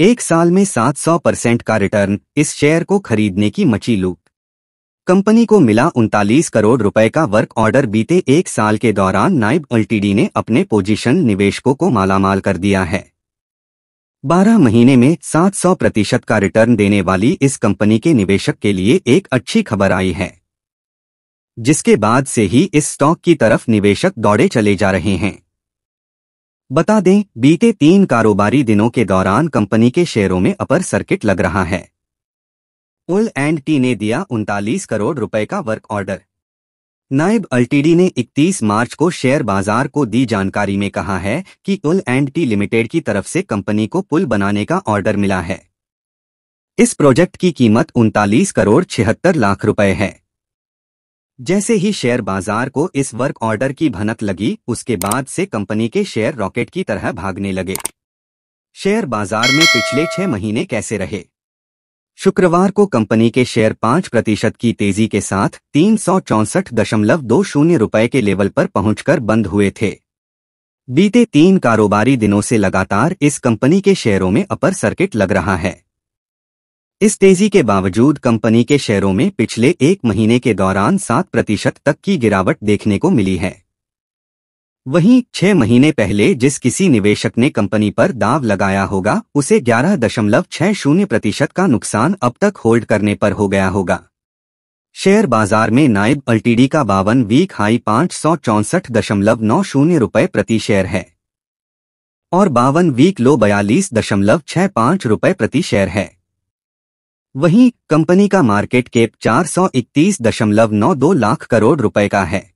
एक साल में 700 परसेंट का रिटर्न इस शेयर को खरीदने की मची लूट कंपनी को मिला उनतालीस करोड़ रुपए का वर्क ऑर्डर बीते एक साल के दौरान नाइब एलटीडी ने अपने पोजीशन निवेशकों को मालामाल कर दिया है 12 महीने में 700 प्रतिशत का रिटर्न देने वाली इस कंपनी के निवेशक के लिए एक अच्छी खबर आई है जिसके बाद से ही इस स्टॉक की तरफ निवेशक दौड़े चले जा रहे हैं बता दें बीते तीन कारोबारी दिनों के दौरान कंपनी के शेयरों में अपर सर्किट लग रहा है उल एंड टी ने दिया उनतालीस करोड़ रुपए का वर्क ऑर्डर नायब अल्टीडी ने 31 मार्च को शेयर बाजार को दी जानकारी में कहा है कि उल एंड टी लिमिटेड की तरफ से कंपनी को पुल बनाने का ऑर्डर मिला है इस प्रोजेक्ट की कीमत उनतालीस करोड़ छिहत्तर लाख रुपए है जैसे ही शेयर बाजार को इस वर्क ऑर्डर की भनक लगी उसके बाद से कंपनी के शेयर रॉकेट की तरह भागने लगे शेयर बाजार में पिछले छह महीने कैसे रहे शुक्रवार को कंपनी के शेयर पाँच प्रतिशत की तेजी के साथ तीन सौ चौसठ दशमलव दो शून्य रुपये के लेवल पर पहुंचकर बंद हुए थे बीते तीन कारोबारी दिनों से लगातार इस कंपनी के शेयरों में अपर सर्किट लग रहा है इस तेजी के बावजूद कंपनी के शेयरों में पिछले एक महीने के दौरान सात प्रतिशत तक की गिरावट देखने को मिली है वहीं छह महीने पहले जिस किसी निवेशक ने कंपनी पर दाव लगाया होगा उसे ग्यारह दशमलव छह शून्य प्रतिशत का नुकसान अब तक होल्ड करने पर हो गया होगा शेयर बाजार में नाइब अल्टीडी का बावन वीक हाई पांच सौ चौसठ दशमलव नौ शून्य रुपये प्रति शेयर है और बावन वीक लो बयालीस दशमलव छह पाँच रुपये प्रति शेयर है वहीं कंपनी का मार्केट केप 431.92 लाख करोड़ रुपए का है